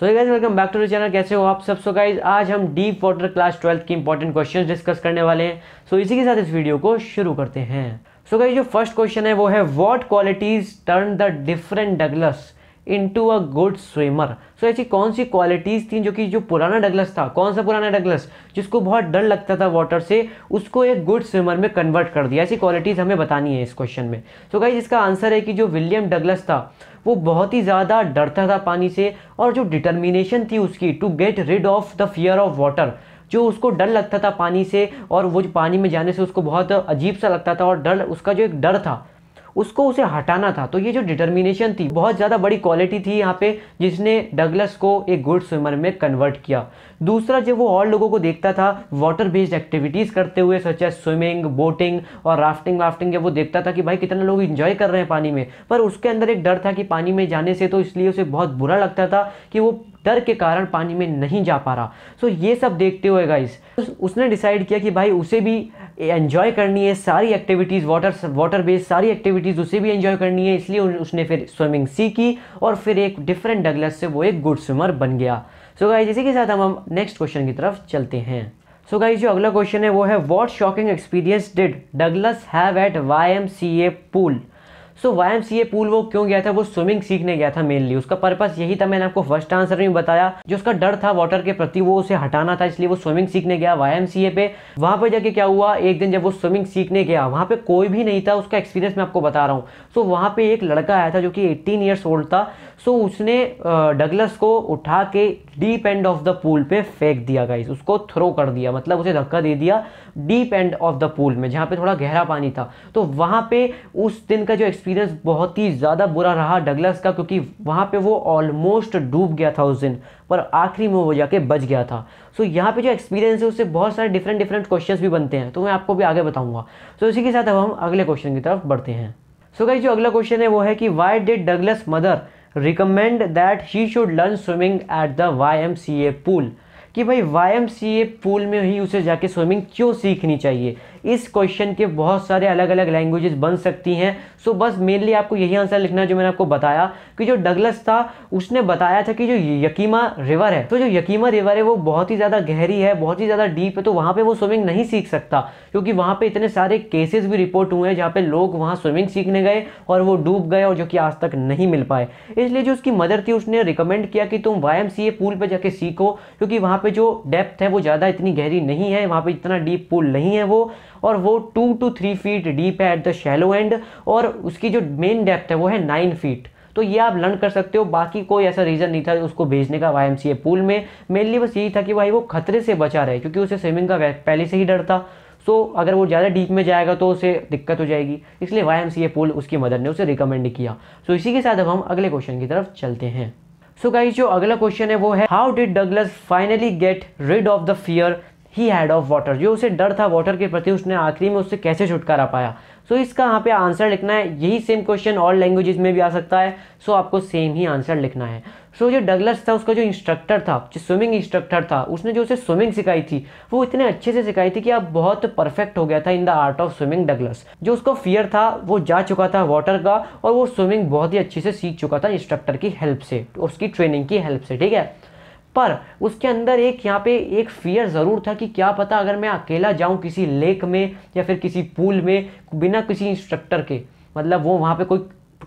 so guys welcome back to channel कैसे हो आप सब सो गाइज आज हम डीप वाटर क्लास ट्वेल्थ की इंपॉर्टेंट क्वेश्चन डिस्कस करने वाले हैं सो so, इसी के साथ इस वीडियो को शुरू करते हैं सो so, गाइज जो फर्स्ट क्वेश्चन है वो है what qualities turn the different Douglas into a good swimmer so ऐसी कौन सी क्वालिटीज़ थी जो कि जो पुराना डगलस था कौन सा पुराना डगलस जिसको बहुत डर लगता था वाटर से उसको एक गुड स्विमर में कन्वर्ट कर दिया ऐसी क्वालिटीज़ हमें बतानी है इस क्वेश्चन में सो so गाइज इसका आंसर है कि जो विलियम डगलस था वो बहुत ही ज़्यादा डरता था पानी से और जो डिटर्मिनेशन थी उसकी to get rid of the fear of water जो उसको डर लगता था पानी से और वो जो पानी में जाने से उसको बहुत अजीब सा लगता था और डर उसका जो एक डर था उसको उसे हटाना था तो ये जो डिटर्मिनेशन थी बहुत ज़्यादा बड़ी क्वालिटी थी यहाँ पे जिसने डगलस को एक गुड स्विमर में कन्वर्ट किया दूसरा जब वो और लोगों को देखता था वाटर बेस्ड एक्टिविटीज़ करते हुए सच एज स्विमिंग बोटिंग और राफ्टिंग वाफ्टिंग जब वो देखता था कि भाई कितने लोग इन्जॉय कर रहे हैं पानी में पर उसके अंदर एक डर था कि पानी में जाने से तो इसलिए उसे बहुत बुरा लगता था कि वो डर के कारण पानी में नहीं जा पा रहा सो so, ये सब देखते हुए गाइस उसने डिसाइड किया कि भाई उसे भी एन्जॉय करनी है सारी एक्टिविटीज़ वाटर वाटर बेस्ड सारी एक्टिविटीज़ उसे भी एन्जॉय करनी है इसलिए उसने फिर स्विमिंग सीखी और फिर एक डिफरेंट डगलस से वो एक गुड स्विमर बन गया सो so गाइज इसी के साथ हम नेक्स्ट क्वेश्चन की तरफ चलते हैं सो so गाइज जो अगला क्वेश्चन है वो है what shocking experience did Douglas have at Y M C A pool so Y C A pool वो क्यों गया था वो स्विमिंग सीखने गया था मेनली उसका पर्पस यही था मैंने आपको फर्स्ट आंसर में बताया जो उसका डर था वाटर के प्रति वो उसे हटाना था इसलिए वो स्विमिंग सीखने गया वाई सी पे वहाँ पर जाके क्या हुआ एक दिन जब वो स्विमिंग सीखने गया वहाँ पे कोई भी नहीं था उसका एक्सपीरियंस मैं आपको बता रहा हूँ सो वहाँ पे एक लड़का आया था जो कि एट्टीन ईयर्स ओल्ड था सो उसने डगलस को उठा के deep end of the pool पे फेंक दिया गाइस उसको थ्रो कर दिया मतलब उसे धक्का दे दिया deep end of the pool में जहाँ पे थोड़ा गहरा पानी था तो वहाँ पे उस दिन का जो एक्सपीरियंस बहुत ही ज़्यादा बुरा रहा डगलस का क्योंकि वहाँ पे वो ऑलमोस्ट डूब गया था उस दिन पर आखिरी में वो जाके बच गया था सो so, यहाँ पे जो एक्सपीरियंस है उससे बहुत सारे डिफरेंट डिफरेंट क्वेश्चन भी बनते हैं तो मैं आपको भी आगे बताऊँगा सो so, इसी के साथ अब हम अगले क्वेश्चन की तरफ बढ़ते हैं सो so, गाइस जो अगला क्वेश्चन है वो है कि why did Douglas mother recommend that he should learn swimming at the Y M C A pool कि भाई Y M C A pool में ही उसे जाके स्विमिंग क्यों सीखनी चाहिए इस क्वेश्चन के बहुत सारे अलग अलग लैंग्वेजेस बन सकती हैं सो बस मेनली आपको यही आंसर लिखना है जो मैंने आपको बताया कि जो डगलस था उसने बताया था कि जो यकीमा रिवर है तो जो यकीमा रिवर है वो बहुत ही ज़्यादा गहरी है बहुत ही ज़्यादा डीप है तो वहाँ पर वो स्विमिंग नहीं सीख सकता क्योंकि वहाँ पर इतने सारे केसेज भी रिपोर्ट हुए हैं जहाँ पर लोग वहाँ स्विमिंग सीखने गए और वो डूब गए और जो कि आज तक नहीं मिल पाए इसलिए जो उसकी मदर थी उसने रिकमेंड किया कि तुम वाई पूल पर जाके सीखो क्योंकि वहाँ पर जो डेप्थ है वो ज़्यादा इतनी गहरी नहीं है वहाँ पर इतना डीप पूल नहीं है वो और वो two to three feet deep है एट द शैलो एंड और उसकी जो मेन डेप्थ है वो है नाइन फीट तो ये आप लर्न कर सकते हो बाकी कोई ऐसा रीज़न नहीं था उसको भेजने का वाई पूल में मेनली बस यही था कि भाई वो खतरे से बचा रहे क्योंकि उसे स्विमिंग का पहले से ही डर था सो तो अगर वो ज़्यादा डीप में जाएगा तो उसे दिक्कत हो जाएगी इसलिए वाई पूल उसकी मदद ने उसे रिकमेंड किया सो इसी के साथ अब हम अगले क्वेश्चन की तरफ चलते हैं सो so गाइस जो अगला क्वेश्चन है वो है how did Douglas finally get rid of the fear he had of water जो उसे डर था वाटर के प्रति उसने आखिरी में उससे कैसे छुटकारा पाया सो so, इसका यहाँ पे आंसर लिखना है यही सेम क्वेश्चन ऑल लैंग्वेजेस में भी आ सकता है सो so, आपको सेम ही आंसर लिखना है सो so, जो डगलस था उसका जो इंस्ट्रक्टर था जो स्विमिंग इंस्ट्रक्टर था उसने जो उसे स्विमिंग सिखाई थी वो इतने अच्छे से सिखाई थी कि अब बहुत परफेक्ट हो गया था in the art of swimming Douglas जो उसको फियर था वो जा चुका था वाटर का और वो स्विमिंग बहुत ही अच्छे से सीख चुका था इंस्ट्रक्टर की हेल्प से उसकी ट्रेनिंग की हेल्प से ठीक है पर उसके अंदर एक यहाँ पे एक फियर ज़रूर था कि क्या पता अगर मैं अकेला जाऊँ किसी लेक में या फिर किसी पूल में बिना किसी इंस्ट्रक्टर के मतलब वो वहाँ पे कोई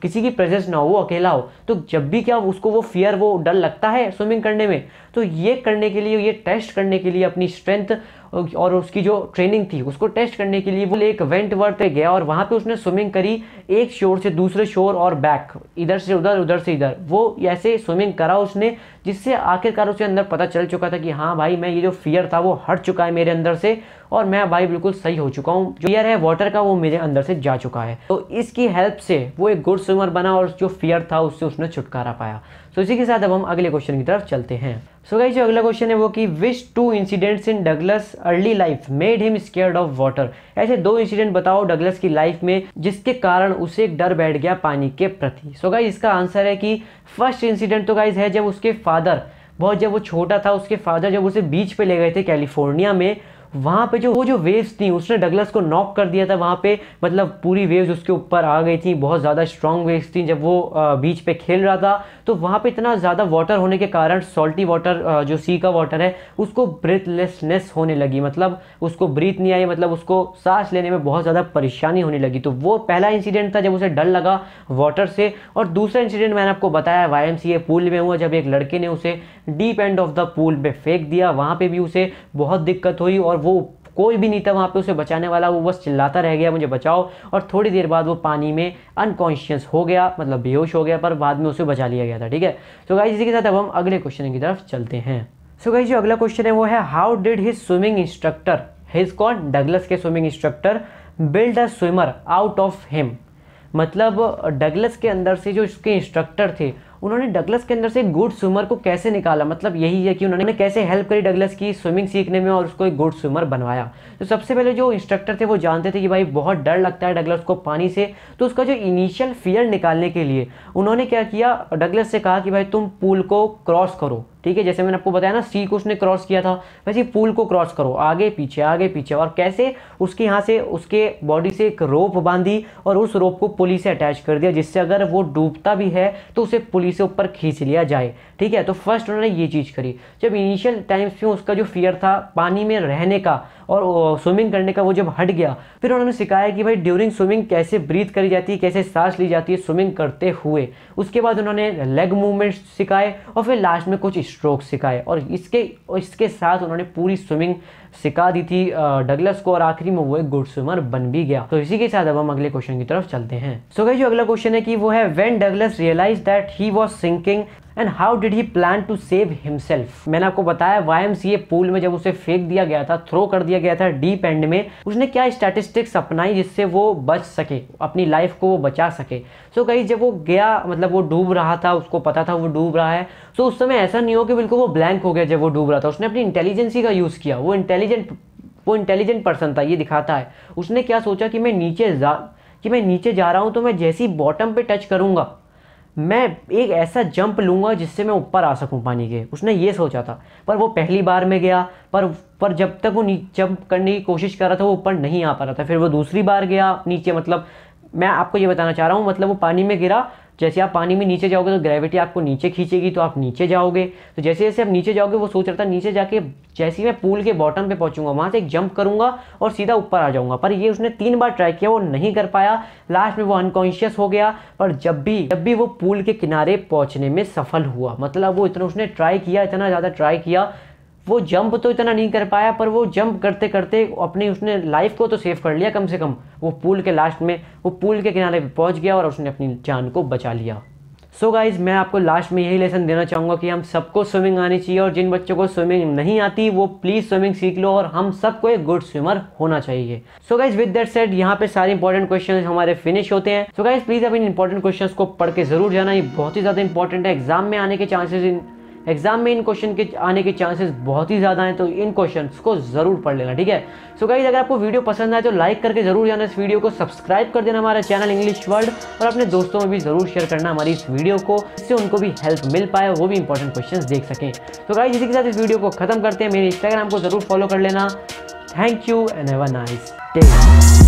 किसी की प्रेजेंस ना हो वो अकेला हो तो जब भी क्या उसको वो फियर वो डर लगता है स्विमिंग करने में तो ये करने के लिए ये टेस्ट करने के लिए अपनी स्ट्रेंथ और उसकी जो ट्रेनिंग थी उसको टेस्ट करने के लिए वो लेक पर गया और वहाँ पे उसने स्विमिंग करी एक शोर से दूसरे शोर और बैक इधर से उधर उधर से इधर वो ऐसे स्विमिंग करा उसने जिससे आखिरकार उसके अंदर पता चल चुका था कि हाँ भाई मैं ये जो फियर था वो हट चुका है मेरे अंदर से और मैं भाई बिल्कुल सही हो चुका हूँ जो फियर है वाटर का वो मेरे अंदर से जा चुका है तो इसकी हेल्प से वो एक गुड स्विमर बना और जो फियर था उससे उसने छुटकारा पाया सो इसी के साथ अब हम अगले क्वेश्चन की तरफ चलते हैं सो गाइस जो अगला क्वेश्चन है वो कि which two incidents in Douglas early life made him scared of water ऐसे दो इंसिडेंट बताओ डगलस की लाइफ में जिसके कारण उसे एक डर बैठ गया पानी के प्रति सो गाइस इसका आंसर है कि फर्स्ट इंसिडेंट तो गाइस है जब उसके फादर बहुत जब वो छोटा था उसके फादर जब उसे बीच पे ले गए थे कैलिफोर्निया में वहाँ पे जो वो जो वेव्स थी उसने डगलस को नॉक कर दिया था वहाँ पे मतलब पूरी वेव्स उसके ऊपर आ गई थी बहुत ज़्यादा स्ट्रॉन्ग वेव्स थी जब वो बीच पे खेल रहा था तो वहाँ पे इतना ज़्यादा वाटर होने के कारण सॉल्टी वाटर जो सी का वाटर है उसको ब्रेथलेसनेस होने लगी मतलब उसको ब्रीथ नहीं आई मतलब उसको सांस लेने में बहुत ज़्यादा परेशानी होने लगी तो वो पहला इंसिडेंट था जब उसे डर लगा वाटर से और दूसरा इंसिडेंट मैंने आपको बताया वाई पूल में हुआ जब एक लड़के ने उसे deep end of the pool में फेंक दिया वहाँ पर भी उसे बहुत दिक्कत हुई और वो कोई भी नहीं था वहाँ पे उसे बचाने वाला वो बस चिल्लाता रह गया मुझे बचाओ और थोड़ी देर बाद वो पानी में अनकॉन्शियस हो गया मतलब बेहोश हो गया पर बाद में उसे बचा लिया गया था ठीक है तो गाइज इसी के साथ अब हम अगले क्वेश्चन की तरफ चलते हैं सो so गाइज जो अगला क्वेश्चन है वो है how did his swimming instructor his con Douglas के swimming instructor build a swimmer out of him मतलब डगलस के अंदर से जो उसके इंस्ट्रक्टर थे उन्होंने डगलस के अंदर से गुड स्विमर को कैसे निकाला मतलब यही है कि उन्होंने कैसे हेल्प करी डगलस की स्विमिंग सीखने में और उसको एक गुड स्विमर बनवाया तो सबसे पहले जो इंस्ट्रक्टर थे वो जानते थे कि भाई बहुत डर लगता है डगलस को पानी से तो उसका जो इनिशियल फियर निकालने के लिए उन्होंने क्या किया डगलस से कहा कि भाई तुम पुल को क्रॉस करो ठीक है जैसे मैंने आपको बताया ना सी को उसने क्रॉस किया था वैसे पुल को क्रॉस करो आगे पीछे आगे पीछे और कैसे उसके यहाँ से उसके बॉडी से एक रोप बांधी और उस रोप को पुली से अटैच कर दिया जिससे अगर वो डूबता भी है तो उसे पुली से ऊपर खींच लिया जाए ठीक है तो फर्स्ट उन्होंने ये चीज़ करी जब इनिशियल टाइम्स में उसका जो फियर था पानी में रहने का और स्विमिंग करने का वो जब हट गया फिर उन्होंने सिखाया कि भाई ड्यूरिंग स्विमिंग कैसे ब्रीथ करी जाती है कैसे सांस ली जाती है स्विमिंग करते हुए उसके बाद उन्होंने लेग मूवमेंट्स सिखाए और फिर लास्ट में कुछ स्ट्रोक सिखाए और इसके इसके साथ उन्होंने पूरी स्विमिंग सिखा दी थी डगलस को और आखिरी में वो एक गुड स्विमर बन भी गया तो इसी के साथ अब हम अगले क्वेश्चन की तरफ चलते हैं सो so, जो अगला क्वेश्चन है कि वो है when Douglas realise that he was sinking and how did he plan to save himself मैंने आपको बताया Y M C A pool में जब उसे फेंक दिया गया था थ्रो कर दिया गया था डीप एंड में उसने क्या स्टैटिस्टिक्स अपनाई जिससे वो बच सके अपनी लाइफ को वो बचा सके सो so कहीं जब वो गया मतलब वो डूब रहा था उसको पता था वो डूब रहा है सो तो so उस समय ऐसा नहीं हो कि बिल्कुल वो ब्लैंक हो गया जब वो डूब रहा था उसने अपनी इंटेलिजेंसी का यूज़ किया वो इंटेलिजेंट वो इंटेलिजेंट पर्सन था ये दिखाता है उसने क्या सोचा कि मैं नीचे जा कि मैं नीचे जा रहा हूँ तो मैं जैसी बॉटम पे टच करूँगा मैं एक ऐसा जंप लूँगा जिससे मैं ऊपर आ सकूँ पानी के उसने ये सोचा था पर वो पहली बार में गया पर पर जब तक वो जंप करने की कोशिश कर रहा था वो ऊपर नहीं आ पा रहा था फिर वो दूसरी बार गया नीचे मतलब मैं आपको ये बताना चाह रहा हूँ मतलब वो पानी में गिरा जैसे आप पानी में नीचे जाओगे तो ग्रेविटी आपको नीचे खींचेगी तो आप नीचे जाओगे तो जैसे जैसे आप नीचे जाओगे वो सोच रहा था नीचे जाके जैसे ही मैं पूल के बॉटम पे पहुंचूंगा वहाँ से एक जंप करूंगा और सीधा ऊपर आ जाऊंगा पर ये उसने तीन बार ट्राई किया वो नहीं कर पाया लास्ट में वो अनकॉन्शियस हो गया पर जब भी जब भी वो पूल के किनारे पहुँचने में सफल हुआ मतलब वो इतना उसने ट्राई किया इतना ज़्यादा ट्राई किया वो जंप तो इतना नहीं कर पाया पर वो जंप करते करते अपनी उसने लाइफ को तो सेव कर लिया कम से कम वो पूल के लास्ट में वो पूल के किनारे पहुंच गया और उसने अपनी जान को बचा लिया सो so गाइज मैं आपको लास्ट में यही लेसन देना चाहूँगा कि हम सबको स्विमिंग आनी चाहिए और जिन बच्चों को स्विमिंग नहीं आती वो प्लीज़ स्विमिंग सीख लो और हम सबको एक गुड स्विमर होना चाहिए so guys with that set यहाँ पे सारे इंपॉर्टेंट क्वेश्चन हमारे फिनिश होते हैं सो गाइज प्लीज़ आप इन इंपॉर्टेंट क्वेश्चन को पढ़ के जरूर जाना ये बहुत ही ज़्यादा इंपॉर्टेंट है एग्जाम में आने के चांसेज इन एग्जाम में इन क्वेश्चन के आने के चांसेस बहुत ही ज़्यादा हैं तो इन क्वेश्चन को ज़रूर पढ़ लेना ठीक है सो गाइज अगर आपको वीडियो पसंद आए तो लाइक करके ज़रूर जाना इस वीडियो को सब्सक्राइब कर देना हमारा चैनल इंग्लिश वर्ल्ड और अपने दोस्तों में भी ज़रूर शेयर करना हमारी इस वीडियो को इससे उनको भी हेल्प मिल पाए वो भी इंपॉर्टेंट क्वेश्चन देख सकें तो गाइज इसी के साथ इस वीडियो को खत्म करते हैं मेरे इंस्टाग्राम को ज़रूर फॉलो कर लेना thank you and have a nice day